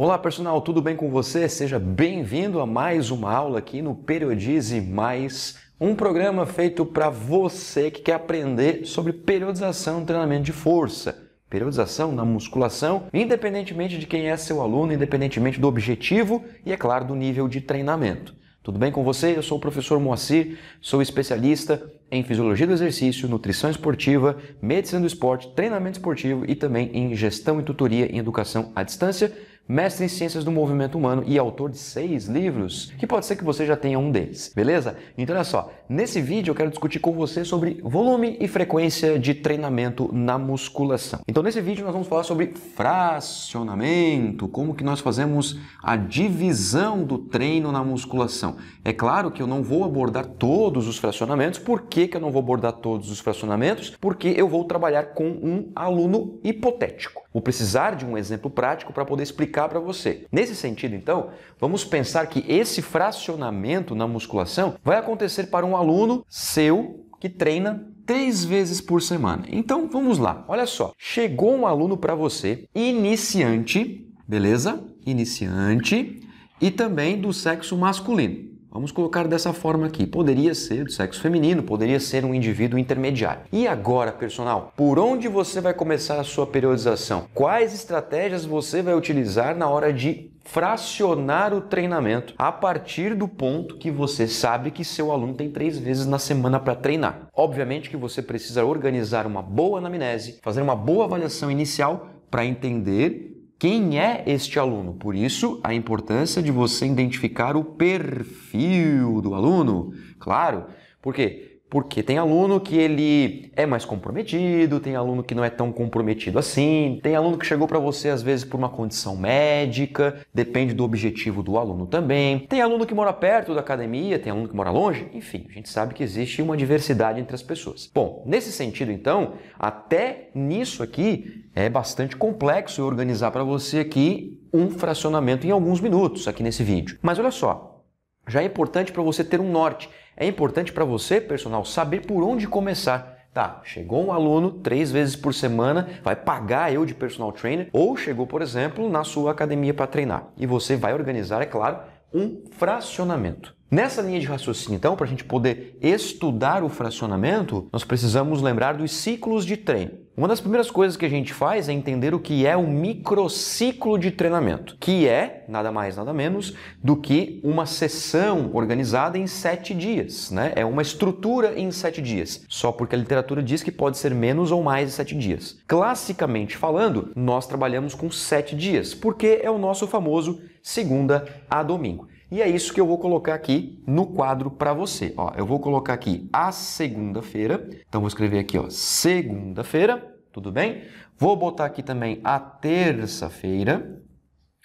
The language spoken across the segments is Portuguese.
Olá, personal, tudo bem com você? Seja bem-vindo a mais uma aula aqui no Periodize Mais, um programa feito para você que quer aprender sobre periodização no treinamento de força. Periodização na musculação, independentemente de quem é seu aluno, independentemente do objetivo e, é claro, do nível de treinamento. Tudo bem com você? Eu sou o professor Moacir, sou especialista em fisiologia do exercício, nutrição esportiva, medicina do esporte, treinamento esportivo e também em gestão e tutoria em educação à distância mestre em ciências do movimento humano e autor de seis livros, que pode ser que você já tenha um deles, beleza? Então olha só, nesse vídeo eu quero discutir com você sobre volume e frequência de treinamento na musculação. Então nesse vídeo nós vamos falar sobre fracionamento, como que nós fazemos a divisão do treino na musculação. É claro que eu não vou abordar todos os fracionamentos, por que, que eu não vou abordar todos os fracionamentos? Porque eu vou trabalhar com um aluno hipotético. Vou precisar de um exemplo prático para poder explicar explicar para você. Nesse sentido, então, vamos pensar que esse fracionamento na musculação vai acontecer para um aluno seu que treina três vezes por semana. Então, vamos lá. Olha só, chegou um aluno para você, iniciante, beleza? Iniciante e também do sexo masculino. Vamos colocar dessa forma aqui. Poderia ser do sexo feminino, poderia ser um indivíduo intermediário. E agora, personal, por onde você vai começar a sua periodização? Quais estratégias você vai utilizar na hora de fracionar o treinamento a partir do ponto que você sabe que seu aluno tem três vezes na semana para treinar. Obviamente que você precisa organizar uma boa anamnese, fazer uma boa avaliação inicial para entender quem é este aluno. Por isso, a importância de você identificar o perfil do aluno. Claro, porque porque tem aluno que ele é mais comprometido, tem aluno que não é tão comprometido assim, tem aluno que chegou para você às vezes por uma condição médica, depende do objetivo do aluno também. Tem aluno que mora perto da academia, tem aluno que mora longe, enfim, a gente sabe que existe uma diversidade entre as pessoas. Bom, nesse sentido então, até nisso aqui é bastante complexo eu organizar para você aqui um fracionamento em alguns minutos aqui nesse vídeo. Mas olha só, já é importante para você ter um norte é importante para você, personal, saber por onde começar. Tá, chegou um aluno três vezes por semana, vai pagar eu de personal trainer, ou chegou, por exemplo, na sua academia para treinar. E você vai organizar, é claro, um fracionamento. Nessa linha de raciocínio, então, para a gente poder estudar o fracionamento, nós precisamos lembrar dos ciclos de treino. Uma das primeiras coisas que a gente faz é entender o que é um microciclo de treinamento, que é nada mais, nada menos do que uma sessão organizada em sete dias, né? É uma estrutura em sete dias, só porque a literatura diz que pode ser menos ou mais de sete dias. Classicamente falando, nós trabalhamos com sete dias, porque é o nosso famoso segunda a domingo. E é isso que eu vou colocar aqui no quadro para você. Ó, eu vou colocar aqui a segunda-feira. Então, vou escrever aqui, ó, segunda-feira, tudo bem? Vou botar aqui também a terça-feira,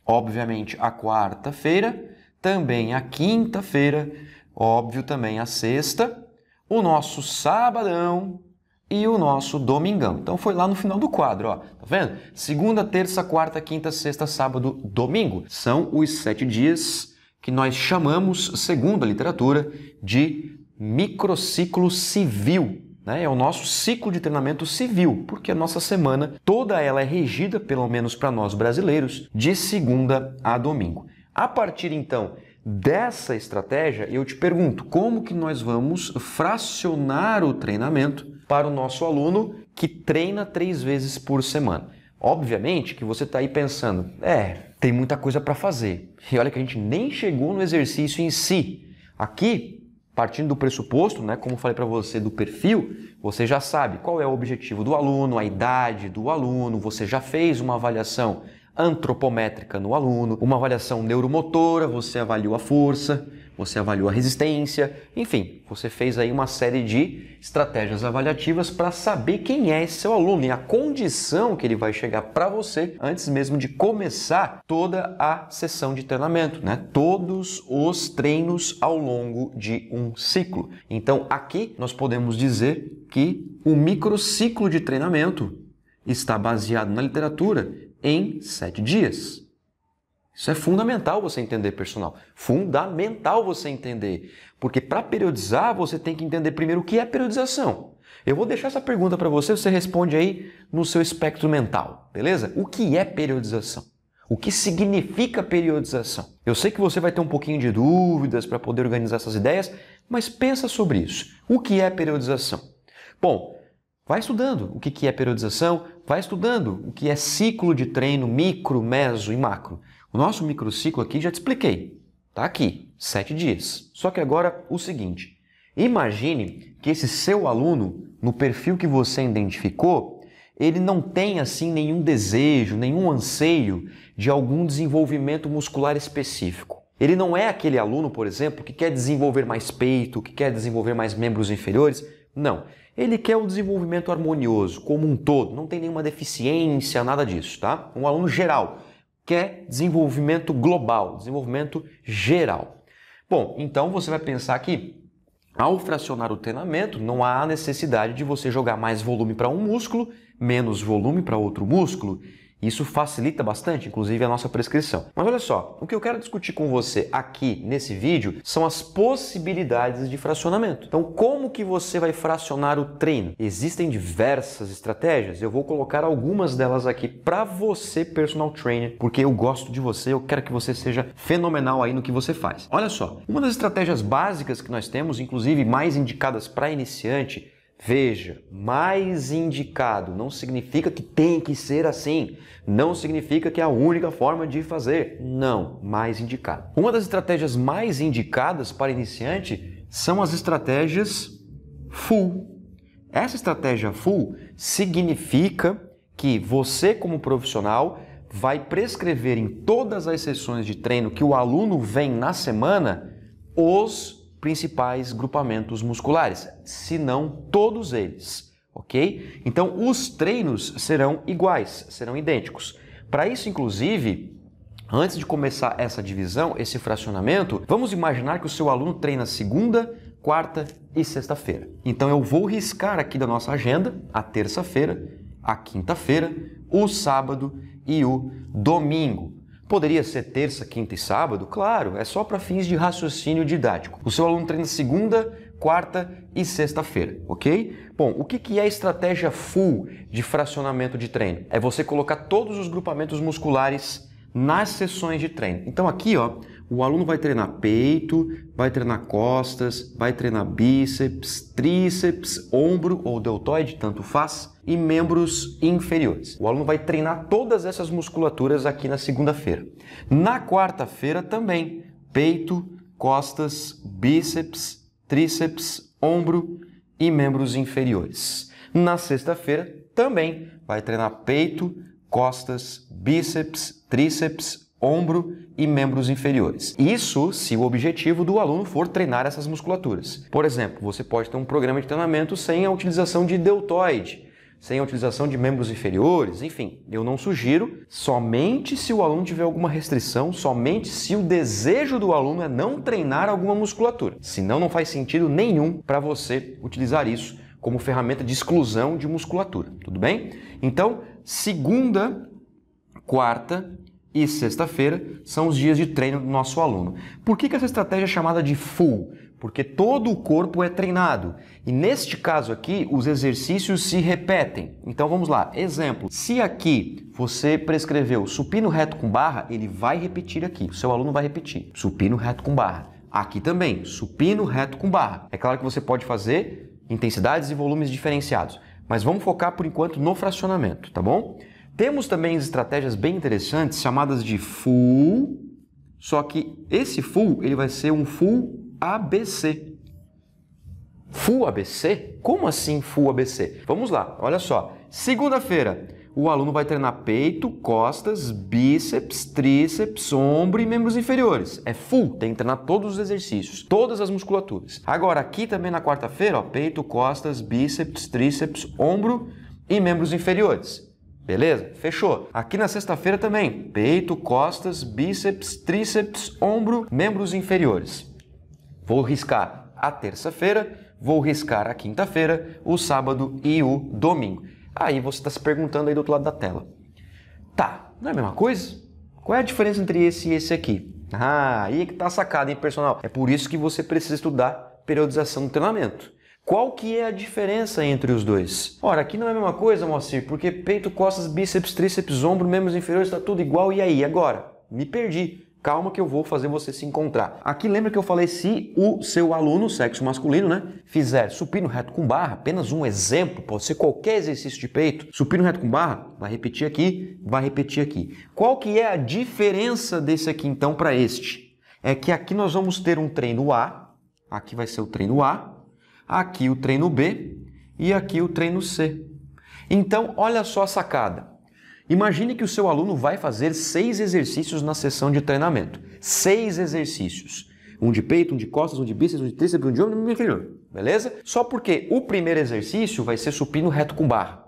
obviamente a quarta-feira, também a quinta-feira, óbvio também a sexta, o nosso sabadão, e o nosso domingão. Então foi lá no final do quadro, ó. Tá vendo? Segunda, terça, quarta, quinta, sexta, sábado, domingo. São os sete dias que nós chamamos, segundo a literatura, de microciclo civil. Né? É o nosso ciclo de treinamento civil, porque a nossa semana toda ela é regida, pelo menos para nós brasileiros, de segunda a domingo. A partir então dessa estratégia, eu te pergunto, como que nós vamos fracionar o treinamento para o nosso aluno que treina três vezes por semana? Obviamente que você está aí pensando, é, tem muita coisa para fazer. E olha que a gente nem chegou no exercício em si. Aqui, partindo do pressuposto, né, como falei para você do perfil, você já sabe qual é o objetivo do aluno, a idade do aluno, você já fez uma avaliação antropométrica no aluno, uma avaliação neuromotora, você avaliou a força, você avaliou a resistência, enfim, você fez aí uma série de estratégias avaliativas para saber quem é esse seu aluno e a condição que ele vai chegar para você antes mesmo de começar toda a sessão de treinamento, né? Todos os treinos ao longo de um ciclo. Então, aqui nós podemos dizer que o microciclo de treinamento está baseado na literatura em sete dias. Isso é fundamental você entender personal. Fundamental você entender. Porque para periodizar, você tem que entender primeiro o que é periodização. Eu vou deixar essa pergunta para você, você responde aí no seu espectro mental, beleza? O que é periodização? O que significa periodização? Eu sei que você vai ter um pouquinho de dúvidas para poder organizar essas ideias, mas pensa sobre isso. O que é periodização? Bom, vai estudando o que é periodização, vai estudando o que é ciclo de treino micro, meso e macro. O nosso microciclo aqui já te expliquei. Tá aqui, sete dias. Só que agora o seguinte: imagine que esse seu aluno, no perfil que você identificou, ele não tem assim nenhum desejo, nenhum anseio de algum desenvolvimento muscular específico. Ele não é aquele aluno, por exemplo, que quer desenvolver mais peito, que quer desenvolver mais membros inferiores. Não. Ele quer o desenvolvimento harmonioso, como um todo, não tem nenhuma deficiência, nada disso, tá? Um aluno geral quer desenvolvimento global, desenvolvimento geral. Bom, então você vai pensar que ao fracionar o treinamento, não há necessidade de você jogar mais volume para um músculo, menos volume para outro músculo. Isso facilita bastante, inclusive, a nossa prescrição. Mas olha só, o que eu quero discutir com você aqui nesse vídeo são as possibilidades de fracionamento. Então, como que você vai fracionar o treino? Existem diversas estratégias, eu vou colocar algumas delas aqui para você, personal trainer, porque eu gosto de você, eu quero que você seja fenomenal aí no que você faz. Olha só, uma das estratégias básicas que nós temos, inclusive mais indicadas para iniciante, Veja, mais indicado não significa que tem que ser assim, não significa que é a única forma de fazer. Não, mais indicado. Uma das estratégias mais indicadas para iniciante são as estratégias full. Essa estratégia full significa que você, como profissional, vai prescrever em todas as sessões de treino que o aluno vem na semana os principais grupamentos musculares, se não todos eles, ok? Então, os treinos serão iguais, serão idênticos. Para isso, inclusive, antes de começar essa divisão, esse fracionamento, vamos imaginar que o seu aluno treina segunda, quarta e sexta-feira. Então, eu vou riscar aqui da nossa agenda a terça-feira, a quinta-feira, o sábado e o domingo Poderia ser terça, quinta e sábado? Claro, é só para fins de raciocínio didático. O seu aluno treina segunda, quarta e sexta-feira, ok? Bom, o que é a estratégia full de fracionamento de treino? É você colocar todos os grupamentos musculares nas sessões de treino. Então aqui, ó, o aluno vai treinar peito, vai treinar costas, vai treinar bíceps, tríceps, ombro ou deltoide, tanto faz e membros inferiores. O aluno vai treinar todas essas musculaturas aqui na segunda-feira. Na quarta-feira também, peito, costas, bíceps, tríceps, ombro e membros inferiores. Na sexta-feira também vai treinar peito, costas, bíceps, tríceps, ombro e membros inferiores. Isso se o objetivo do aluno for treinar essas musculaturas. Por exemplo, você pode ter um programa de treinamento sem a utilização de deltoide sem a utilização de membros inferiores, enfim, eu não sugiro, somente se o aluno tiver alguma restrição, somente se o desejo do aluno é não treinar alguma musculatura. Senão não faz sentido nenhum para você utilizar isso como ferramenta de exclusão de musculatura, tudo bem? Então, segunda, quarta e sexta-feira são os dias de treino do nosso aluno. Por que, que essa estratégia é chamada de full? porque todo o corpo é treinado. E neste caso aqui, os exercícios se repetem. Então vamos lá. Exemplo: se aqui você prescreveu supino reto com barra, ele vai repetir aqui. O seu aluno vai repetir. Supino reto com barra. Aqui também, supino reto com barra. É claro que você pode fazer intensidades e volumes diferenciados, mas vamos focar por enquanto no fracionamento, tá bom? Temos também estratégias bem interessantes chamadas de full, só que esse full ele vai ser um full ABC. Full ABC? Como assim full ABC? Vamos lá, olha só. Segunda-feira, o aluno vai treinar peito, costas, bíceps, tríceps, ombro e membros inferiores. É full, tem que treinar todos os exercícios, todas as musculaturas. Agora, aqui também na quarta-feira, peito, costas, bíceps, tríceps, ombro e membros inferiores. Beleza? Fechou. Aqui na sexta-feira também, peito, costas, bíceps, tríceps, ombro, membros inferiores. Vou riscar a terça-feira, vou riscar a quinta-feira, o sábado e o domingo. Aí você está se perguntando aí do outro lado da tela. Tá, não é a mesma coisa? Qual é a diferença entre esse e esse aqui? Ah, aí é que tá a sacada, hein, personal? É por isso que você precisa estudar periodização do treinamento. Qual que é a diferença entre os dois? Ora, aqui não é a mesma coisa, Moacir, porque peito, costas, bíceps, tríceps, ombro, membros inferiores, está tudo igual, e aí? Agora? Me perdi. Calma que eu vou fazer você se encontrar. Aqui lembra que eu falei se o seu aluno, sexo masculino, né, fizer supino reto com barra, apenas um exemplo, pode ser qualquer exercício de peito, supino reto com barra, vai repetir aqui, vai repetir aqui. Qual que é a diferença desse aqui então para este? É que aqui nós vamos ter um treino A, aqui vai ser o treino A, aqui o treino B e aqui o treino C. Então, olha só a sacada. Imagine que o seu aluno vai fazer seis exercícios na sessão de treinamento. Seis exercícios. Um de peito, um de costas, um de bíceps, um de tríceps, um de ombro, beleza? Só porque o primeiro exercício vai ser supino reto com barra.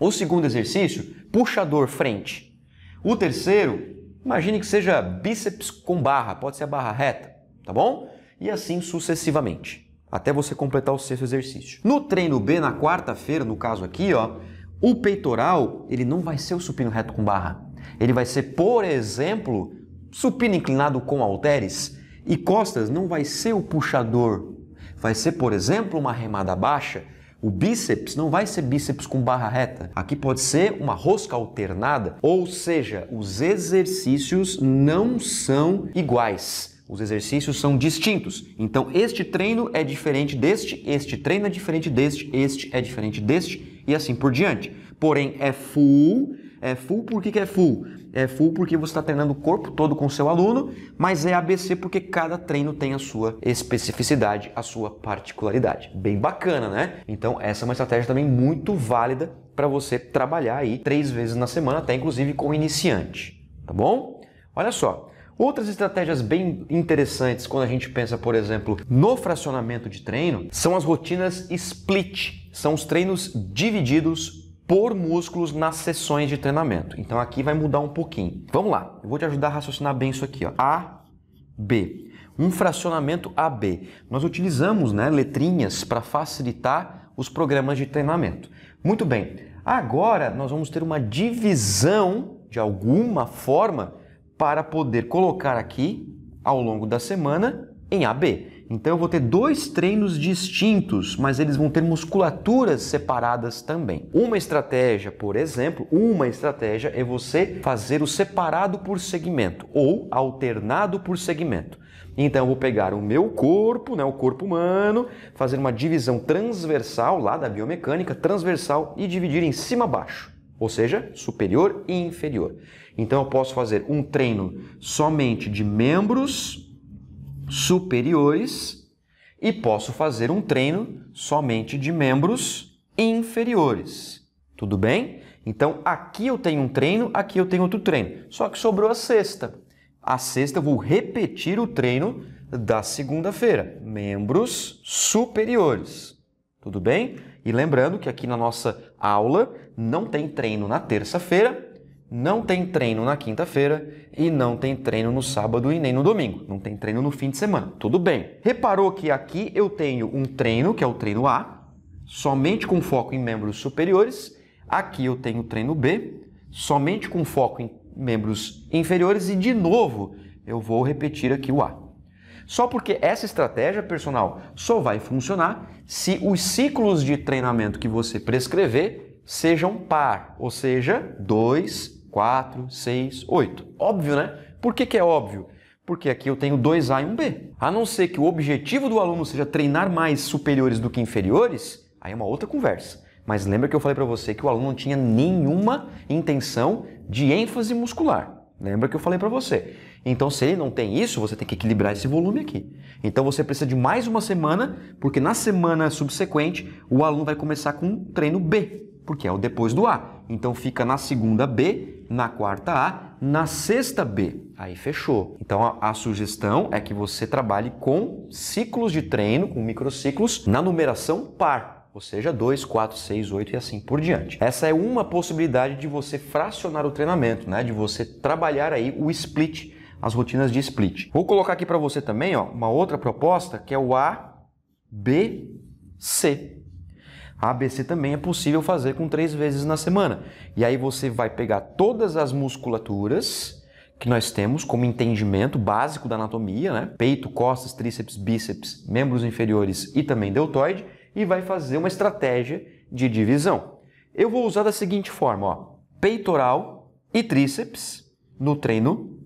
O segundo exercício, puxador frente. O terceiro, imagine que seja bíceps com barra, pode ser a barra reta, tá bom? E assim sucessivamente, até você completar o sexto exercício. No treino B, na quarta-feira, no caso aqui, ó, o peitoral, ele não vai ser o supino reto com barra. Ele vai ser, por exemplo, supino inclinado com halteres. E costas não vai ser o puxador. Vai ser, por exemplo, uma remada baixa. O bíceps não vai ser bíceps com barra reta. Aqui pode ser uma rosca alternada. Ou seja, os exercícios não são iguais. Os exercícios são distintos. Então, este treino é diferente deste, este treino é diferente deste, este é diferente deste e assim por diante. Porém, é full. É full, por que, é full? É full porque você está treinando o corpo todo com o seu aluno, mas é ABC porque cada treino tem a sua especificidade, a sua particularidade. Bem bacana, né? Então, essa é uma estratégia também muito válida para você trabalhar aí três vezes na semana, até inclusive com iniciante, tá bom? Olha só, Outras estratégias bem interessantes quando a gente pensa, por exemplo, no fracionamento de treino, são as rotinas split são os treinos divididos por músculos nas sessões de treinamento. Então aqui vai mudar um pouquinho. Vamos lá, eu vou te ajudar a raciocinar bem isso aqui. Ó. A, B. Um fracionamento AB. Nós utilizamos né, letrinhas para facilitar os programas de treinamento. Muito bem, agora nós vamos ter uma divisão de alguma forma para poder colocar aqui ao longo da semana em AB. Então eu vou ter dois treinos distintos, mas eles vão ter musculaturas separadas também. Uma estratégia, por exemplo, uma estratégia é você fazer o separado por segmento ou alternado por segmento. Então eu vou pegar o meu corpo, né, o corpo humano, fazer uma divisão transversal lá da biomecânica, transversal e dividir em cima baixo ou seja, superior e inferior. Então eu posso fazer um treino somente de membros superiores e posso fazer um treino somente de membros inferiores. Tudo bem? Então aqui eu tenho um treino, aqui eu tenho outro treino. Só que sobrou a sexta. A sexta eu vou repetir o treino da segunda-feira, membros superiores. Tudo bem? E lembrando que aqui na nossa aula não tem treino na terça-feira, não tem treino na quinta-feira e não tem treino no sábado e nem no domingo. Não tem treino no fim de semana. Tudo bem. Reparou que aqui eu tenho um treino, que é o treino A, somente com foco em membros superiores. Aqui eu tenho o treino B, somente com foco em membros inferiores. E de novo, eu vou repetir aqui o A. Só porque essa estratégia, personal, só vai funcionar se os ciclos de treinamento que você prescrever sejam par, ou seja, dois. 4, 6, 8. Óbvio, né? Por que, que é óbvio? Porque aqui eu tenho 2A e 1B. A não ser que o objetivo do aluno seja treinar mais superiores do que inferiores, aí é uma outra conversa. Mas lembra que eu falei para você que o aluno não tinha nenhuma intenção de ênfase muscular. Lembra que eu falei para você? Então, se ele não tem isso, você tem que equilibrar esse volume aqui. Então, você precisa de mais uma semana, porque na semana subsequente o aluno vai começar com um treino B, porque é o depois do A. Então, fica na segunda B na quarta A, na sexta B. Aí fechou. Então a, a, sugestão é que você trabalhe com ciclos de treino, com microciclos, na numeração par. Ou seja, 2, 4, 6, 8 e assim por diante. Essa é uma possibilidade de você fracionar o treinamento, né? De você trabalhar aí o split, as rotinas de split. Vou colocar aqui para você também, ó, uma outra proposta que é o A, B, C. A ABC também é possível fazer com três vezes na semana. E aí você vai pegar todas as musculaturas que nós temos como entendimento básico da anatomia, né? Peito, costas, tríceps, bíceps, membros inferiores e também deltoide, e vai fazer uma estratégia de divisão. Eu vou usar da seguinte forma, ó, peitoral e tríceps no treino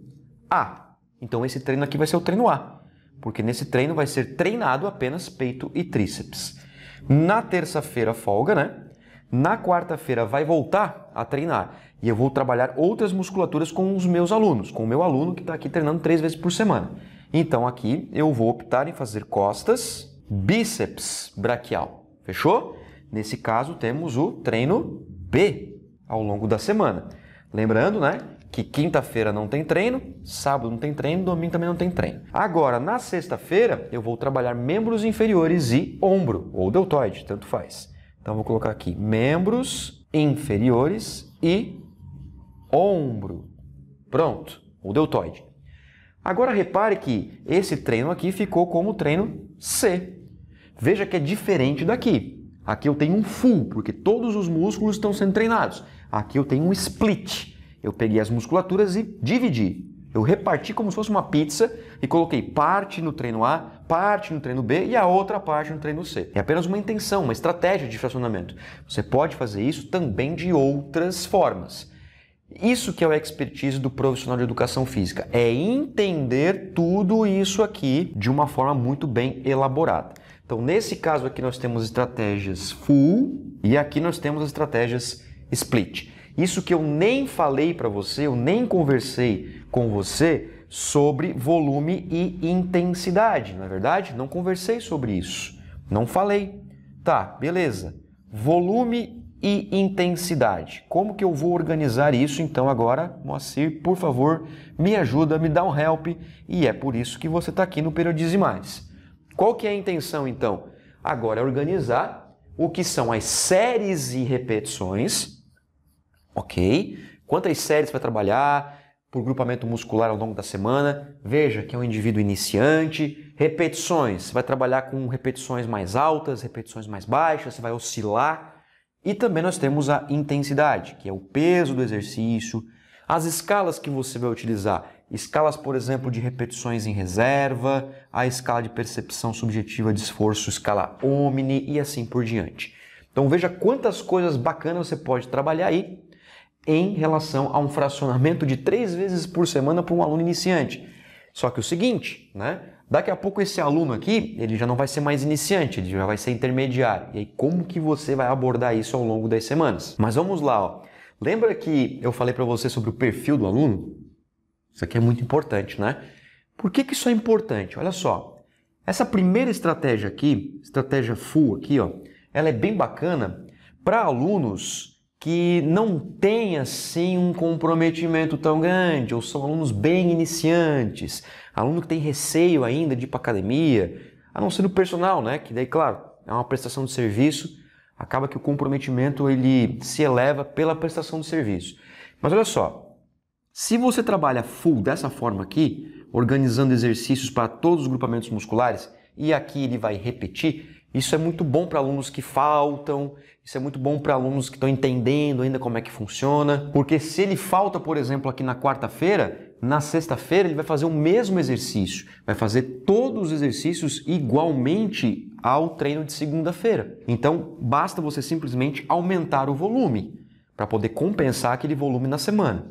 A. Então esse treino aqui vai ser o treino A, porque nesse treino vai ser treinado apenas peito e tríceps. Na terça-feira, folga, né? Na quarta-feira vai voltar a treinar e eu vou trabalhar outras musculaturas com os meus alunos, com o meu aluno que está aqui treinando três vezes por semana. Então aqui eu vou optar em fazer costas, bíceps braquial. Fechou? Nesse caso temos o treino B ao longo da semana. Lembrando, né, que quinta-feira não tem treino, sábado não tem treino, domingo também não tem treino. Agora, na sexta-feira, eu vou trabalhar membros inferiores e ombro, ou deltoide, tanto faz. Então, vou colocar aqui membros inferiores e ombro. Pronto, o deltoide. Agora, repare que esse treino aqui ficou como treino C. Veja que é diferente daqui. Aqui eu tenho um full, porque todos os músculos estão sendo treinados. Aqui eu tenho um split eu peguei as musculaturas e dividi. Eu reparti como se fosse uma pizza e coloquei parte no treino A, parte no treino B e a outra parte no treino C. É apenas uma intenção, uma estratégia de fracionamento. Você pode fazer isso também de outras formas. Isso que é o expertise do profissional de educação física, é entender tudo isso aqui de uma forma muito bem elaborada. Então, nesse caso aqui nós temos estratégias full e aqui nós temos as estratégias split. Isso que eu nem falei para você, eu nem conversei com você sobre volume e intensidade, na é verdade? Não conversei sobre isso. Não falei. Tá, beleza. Volume e intensidade. Como que eu vou organizar isso então agora? Moacir, por favor, me ajuda, me dá um help. E é por isso que você está aqui no Periodize Mais. Qual que é a intenção então? Agora é organizar o que são as séries e repetições ok? Quantas séries vai trabalhar? Por grupamento muscular ao longo da semana. Veja que é um indivíduo iniciante. Repetições. Você vai trabalhar com repetições mais altas, repetições mais baixas, você vai oscilar. E também nós temos a intensidade, que é o peso do exercício, as escalas que você vai utilizar, escalas, por exemplo, de repetições em reserva, a escala de percepção subjetiva de esforço, escala Omni e assim por diante. Então veja quantas coisas bacanas você pode trabalhar aí em relação a um fracionamento de três vezes por semana para um aluno iniciante. Só que o seguinte, né? Daqui a pouco esse aluno aqui, ele já não vai ser mais iniciante, ele já vai ser intermediário. E aí como que você vai abordar isso ao longo das semanas? Mas vamos lá, ó. Lembra que eu falei para você sobre o perfil do aluno? Isso aqui é muito importante, né? Por que, que isso é importante? Olha só, essa primeira estratégia aqui, estratégia full aqui, ó, ela é bem bacana para alunos que não têm assim um comprometimento tão grande, ou são alunos bem iniciantes, aluno que tem receio ainda de ir para academia, a não ser no personal, né? Que daí, claro, é uma prestação de serviço, acaba que o comprometimento ele se eleva pela prestação de serviço. Mas olha só, se você trabalha full dessa forma aqui, organizando exercícios para todos os grupamentos musculares, e aqui ele vai repetir, isso é muito bom para alunos que faltam, isso é muito bom para alunos que estão entendendo ainda como é que funciona, porque se ele falta, por exemplo, aqui na quarta-feira, na sexta-feira ele vai fazer o mesmo exercício, vai fazer todos os exercícios igualmente ao treino de segunda-feira. Então, basta você simplesmente aumentar o volume para poder compensar aquele volume na semana.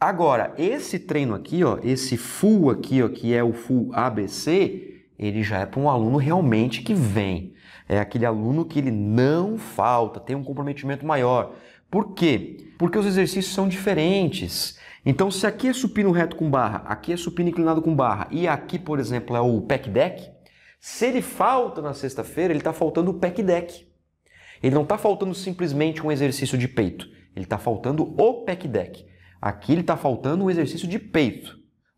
Agora, esse treino aqui, ó, esse full aqui, ó, que é o full ABC, ele já é para um aluno realmente que vem. É aquele aluno que ele não falta, tem um comprometimento maior. Por quê? Porque os exercícios são diferentes. Então, se aqui é supino reto com barra, aqui é supino inclinado com barra e aqui, por exemplo, é o pec deck, se ele falta na sexta-feira, ele está faltando o pec deck. Ele não está faltando simplesmente um exercício de peito, ele está faltando o pec deck. Aqui ele está faltando um exercício de peito.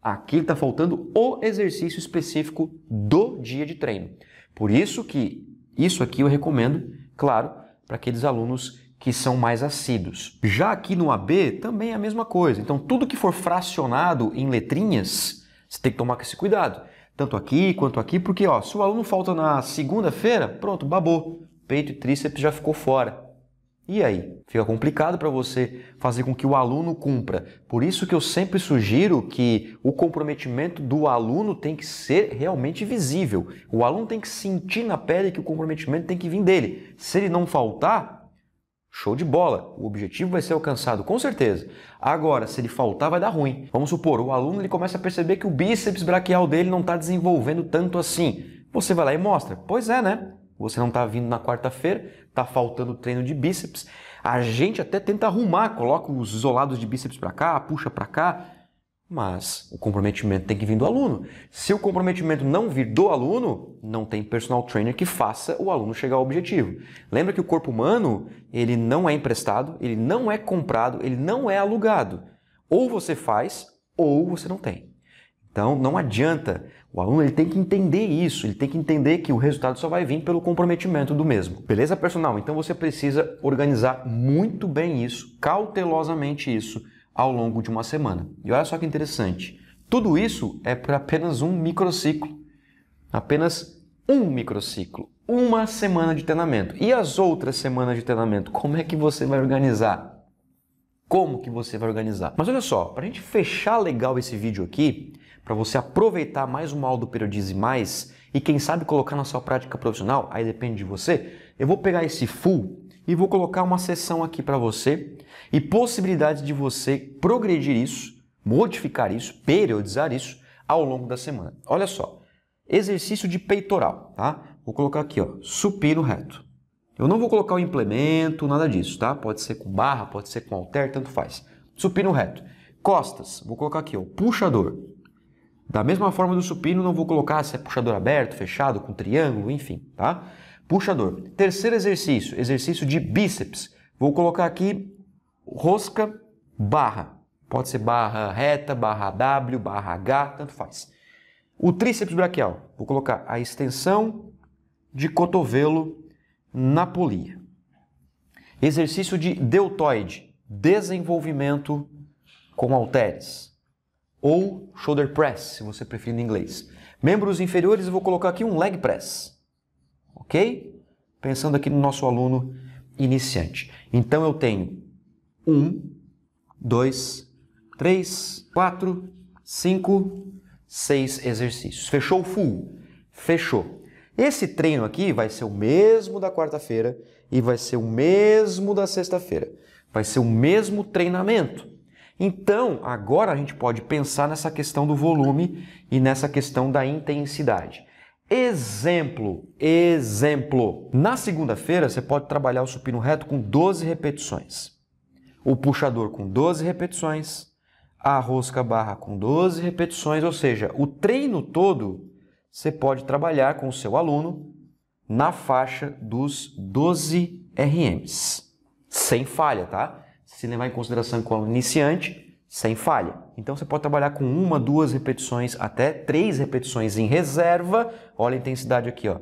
Aqui está faltando o exercício específico do dia de treino. Por isso que isso aqui eu recomendo, claro, para aqueles alunos que são mais assíduos. Já aqui no AB também é a mesma coisa. Então tudo que for fracionado em letrinhas, você tem que tomar esse cuidado. Tanto aqui quanto aqui, porque ó, se o aluno falta na segunda-feira, pronto, babou. Peito e tríceps já ficou fora. E aí? Fica complicado para você fazer com que o aluno cumpra. Por isso que eu sempre sugiro que o comprometimento do aluno tem que ser realmente visível. O aluno tem que sentir na pele que o comprometimento tem que vir dele. Se ele não faltar, show de bola. O objetivo vai ser alcançado com certeza. Agora, se ele faltar, vai dar ruim. Vamos supor, o aluno ele começa a perceber que o bíceps braquial dele não está desenvolvendo tanto assim. Você vai lá e mostra. Pois é, né? Você não está vindo na quarta-feira, está faltando treino de bíceps. A gente até tenta arrumar, coloca os isolados de bíceps para cá, puxa para cá, mas o comprometimento tem que vir do aluno. Se o comprometimento não vir do aluno, não tem personal trainer que faça o aluno chegar ao objetivo. Lembra que o corpo humano, ele não é emprestado, ele não é comprado, ele não é alugado. Ou você faz, ou você não tem. Então não adianta o aluno ele tem que entender isso, ele tem que entender que o resultado só vai vir pelo comprometimento do mesmo. Beleza, personal? Então você precisa organizar muito bem isso, cautelosamente isso, ao longo de uma semana. E olha só que interessante. Tudo isso é para apenas um microciclo. Apenas um microciclo. Uma semana de treinamento. E as outras semanas de treinamento? Como é que você vai organizar? como que você vai organizar. Mas olha só, para a gente fechar legal esse vídeo aqui, para você aproveitar mais uma aula do Periodize Mais e quem sabe colocar na sua prática profissional, aí depende de você, eu vou pegar esse full e vou colocar uma sessão aqui para você e possibilidade de você progredir isso, modificar isso, periodizar isso ao longo da semana. Olha só, exercício de peitoral, tá? Vou colocar aqui, ó, supino reto. Eu não vou colocar o implemento, nada disso, tá? Pode ser com barra, pode ser com alter, tanto faz. Supino reto. Costas, vou colocar aqui, ó, puxador. Da mesma forma do supino, não vou colocar se é puxador aberto, fechado, com triângulo, enfim, tá? Puxador. Terceiro exercício, exercício de bíceps. Vou colocar aqui rosca, barra. Pode ser barra reta, barra W, barra H, tanto faz. O tríceps braquial, vou colocar a extensão de cotovelo polia. Exercício de deltoide, desenvolvimento com halteres. Ou shoulder press, se você preferir em inglês. Membros inferiores, eu vou colocar aqui um leg press. Ok? Pensando aqui no nosso aluno iniciante. Então eu tenho um, dois, três, quatro, cinco, seis exercícios. Fechou o full? Fechou. Esse treino aqui vai ser o mesmo da quarta-feira e vai ser o mesmo da sexta-feira. Vai ser o mesmo treinamento. Então, agora a gente pode pensar nessa questão do volume e nessa questão da intensidade. Exemplo, exemplo. Na segunda-feira, você pode trabalhar o supino reto com 12 repetições, o puxador com 12 repetições, a rosca barra com 12 repetições, ou seja, o treino todo você pode trabalhar com o seu aluno na faixa dos 12 RMs, sem falha, tá? Se levar em consideração que o é aluno iniciante, sem falha. Então você pode trabalhar com uma, duas repetições, até três repetições em reserva. Olha a intensidade aqui, ó,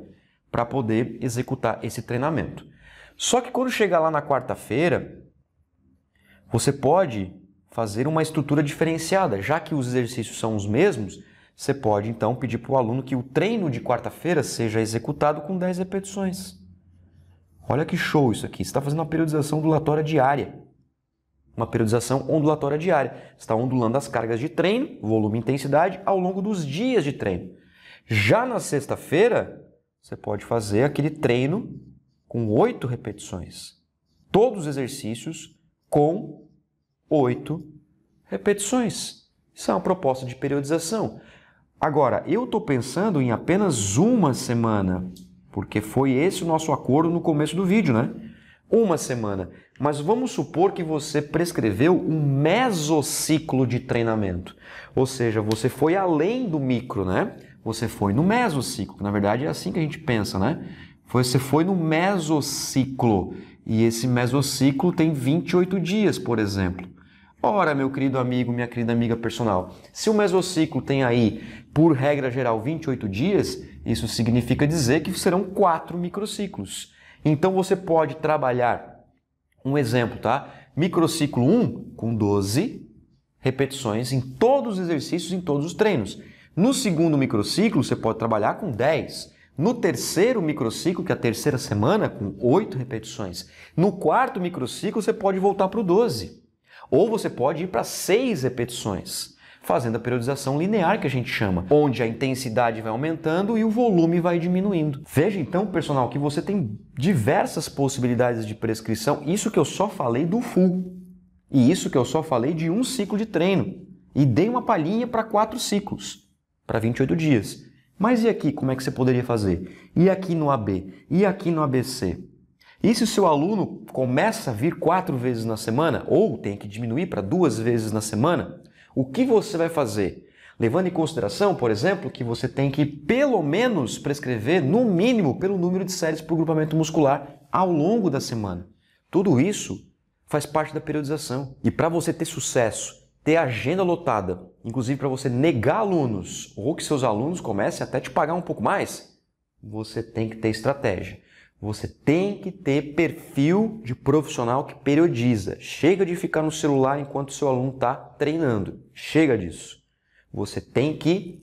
para poder executar esse treinamento. Só que quando chegar lá na quarta-feira, você pode fazer uma estrutura diferenciada, já que os exercícios são os mesmos você pode então pedir para o aluno que o treino de quarta-feira seja executado com 10 repetições. Olha que show isso aqui. Você está fazendo uma periodização ondulatória diária. Uma periodização ondulatória diária. Você está ondulando as cargas de treino, volume e intensidade, ao longo dos dias de treino. Já na sexta-feira, você pode fazer aquele treino com oito repetições. Todos os exercícios com oito repetições. Isso é uma proposta de periodização. Agora, eu estou pensando em apenas uma semana, porque foi esse o nosso acordo no começo do vídeo, né? Uma semana. Mas vamos supor que você prescreveu um mesociclo de treinamento. Ou seja, você foi além do micro, né? Você foi no mesociclo, na verdade é assim que a gente pensa, né? Você foi no mesociclo. E esse mesociclo tem 28 dias, por exemplo. Ora, meu querido amigo, minha querida amiga personal, se o mesociclo tem aí, por regra geral, 28 dias, isso significa dizer que serão quatro microciclos. Então você pode trabalhar um exemplo, tá? Microciclo 1 com 12 repetições em todos os exercícios, em todos os treinos. No segundo microciclo, você pode trabalhar com 10. No terceiro microciclo, que é a terceira semana, com 8 repetições. No quarto microciclo, você pode voltar para o 12. Ou você pode ir para seis repetições, fazendo a periodização linear que a gente chama, onde a intensidade vai aumentando e o volume vai diminuindo. Veja então, personal, que você tem diversas possibilidades de prescrição, isso que eu só falei do full. E isso que eu só falei de um ciclo de treino. E dei uma palhinha para quatro ciclos, para 28 dias. Mas e aqui, como é que você poderia fazer? E aqui no AB? E aqui no ABC? E se o seu aluno começa a vir quatro vezes na semana, ou tem que diminuir para duas vezes na semana, o que você vai fazer? Levando em consideração, por exemplo, que você tem que pelo menos prescrever, no mínimo, pelo número de séries por grupamento muscular ao longo da semana. Tudo isso faz parte da periodização. E para você ter sucesso, ter agenda lotada, inclusive para você negar alunos ou que seus alunos comecem até te pagar um pouco mais, você tem que ter estratégia. Você tem que ter perfil de profissional que periodiza. Chega de ficar no celular enquanto seu aluno está treinando. Chega disso. Você tem que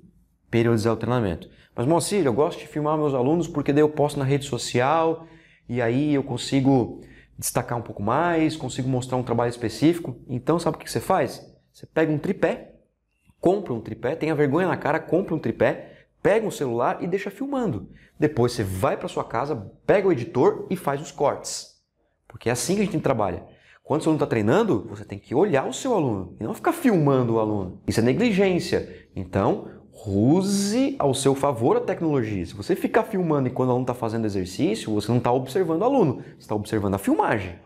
periodizar o treinamento. Mas, Moacir, eu gosto de filmar meus alunos porque daí eu posto na rede social e aí eu consigo destacar um pouco mais, consigo mostrar um trabalho específico. Então, sabe o que você faz? Você pega um tripé, compra um tripé, tenha vergonha na cara, compra um tripé pega um celular e deixa filmando. Depois você vai para sua casa, pega o editor e faz os cortes. Porque é assim que a gente trabalha. Quando o aluno está treinando, você tem que olhar o seu aluno e não ficar filmando o aluno. Isso é negligência. Então, use ao seu favor a tecnologia. Se você ficar filmando enquanto o aluno está fazendo exercício, você não está observando o aluno, você está observando a filmagem.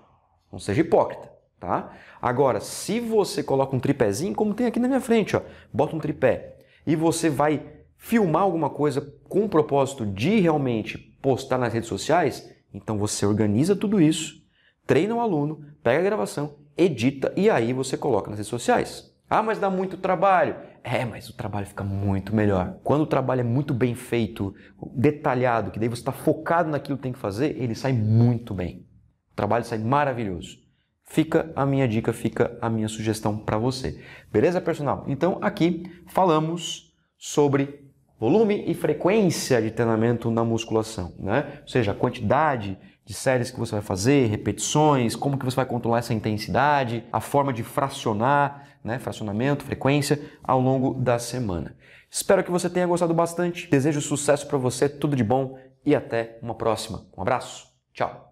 Não seja hipócrita, tá? Agora, se você coloca um tripézinho, como tem aqui na minha frente, ó, bota um tripé e você vai filmar alguma coisa com o propósito de realmente postar nas redes sociais, então você organiza tudo isso, treina o um aluno, pega a gravação, edita e aí você coloca nas redes sociais. Ah, mas dá muito trabalho. É, mas o trabalho fica muito melhor. Quando o trabalho é muito bem feito, detalhado, que daí você está focado naquilo que tem que fazer, ele sai muito bem. O trabalho sai maravilhoso. Fica a minha dica, fica a minha sugestão para você. Beleza, personal? Então aqui falamos sobre volume e frequência de treinamento na musculação, né? Ou seja, a quantidade de séries que você vai fazer, repetições, como que você vai controlar essa intensidade, a forma de fracionar, né, fracionamento, frequência ao longo da semana. Espero que você tenha gostado bastante. Desejo sucesso para você, tudo de bom e até uma próxima. Um abraço. Tchau.